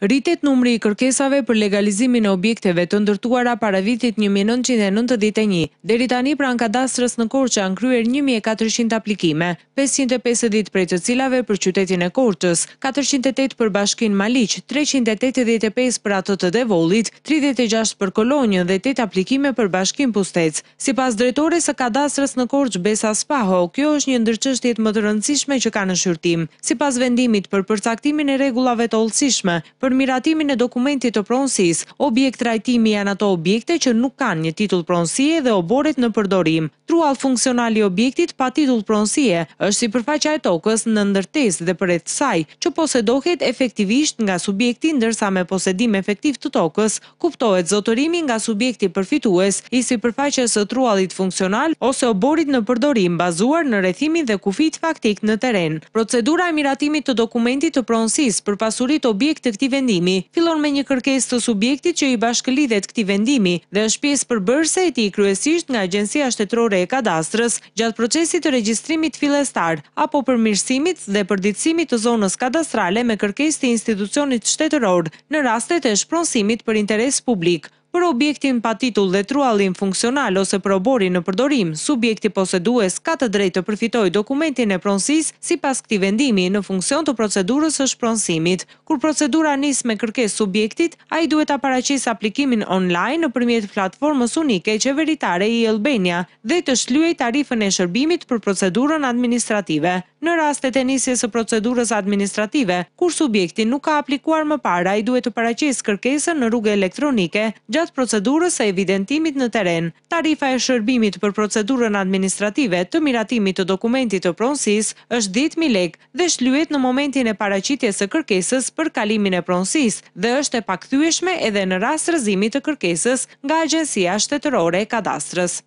Rritet numri i kërkesave për legalizimin e objekteve të ndërtuara para vitit 1991. Deri tani pranë kadastrës në Korçë janë kryer 1400 aplikime, 550 prej të cilave për qytetin e Korçës, 408 për bashkin Maliq, 385 për ato të Devollit, 36 për Kolonjën dhe 8 aplikime për bashkin Pustec. Sipas drejtores së kadastrës në Korçë Besa Spaho, kjo është një ndërçështje më e rëndësishme që ka në shqyrtim, sipas vendimit për përcaktimin e rregullave të hollësishme për miratimin e dokumentit të pronsis. Objekt rajtimi janë ato objekte që nuk kanë një titull pronsie dhe oboret në përdorim. Trual funksionali objektit pa titull pronsie është si përfaqa e tokës në ndërtes dhe për e të saj që posedohet efektivisht nga subjekti ndërsa me posedim efektiv të tokës, kuptohet zotërimi nga subjekti përfitues i si përfaqe së trualit funksional ose oborit në përdorim bazuar në rethimin dhe kufit faktik në teren. Procedura e miratimit të dokumentit të pronsis për pasurit objekt të vendimi. Filon me një kërkes të subjektit që i bashkë lidhet këti vendimi dhe është pjesë për bërse e ti i kryesisht nga Agencia Shtetrore e Kadastrës gjatë procesit të regjistrimit filestar apo për mirësimit dhe përditësimit të zonës kadastrale me kërkes të institucionit shtetëror në rastet e shpronsimit për interes publik për objektin pa titull dhe trualin funksional ose për obori në përdorim, subjekti posedues ka të drejtë të përfitoj dokumentin e pronsis si pas këti vendimi në funksion të procedurës është pronsimit. Kur procedura nisë me kërkes subjektit, a i duhet a paracis aplikimin online në përmjet platformës unike e qeveritare i Elbenia dhe të shlujë tarifën e shërbimit për procedurën administrative. Në rast të nisjes së procedurës administrative, kur subjekti nuk ka aplikuar më parë, ai duhet të paraqesë kërkesën në rrugë elektronike gjatë procedurës së evidentimit në teren. Tarifa e shërbimit për procedurën administrative të miratimit të dokumentit të pronësisë është 10.000 lekë dhe shlyhet në momentin e paraqitjes së kërkesës për kalimin e pronësisë dhe është e pakthyeshme edhe në rast rrëzimit të kërkesës nga agjencia shtetërore e kadastrës.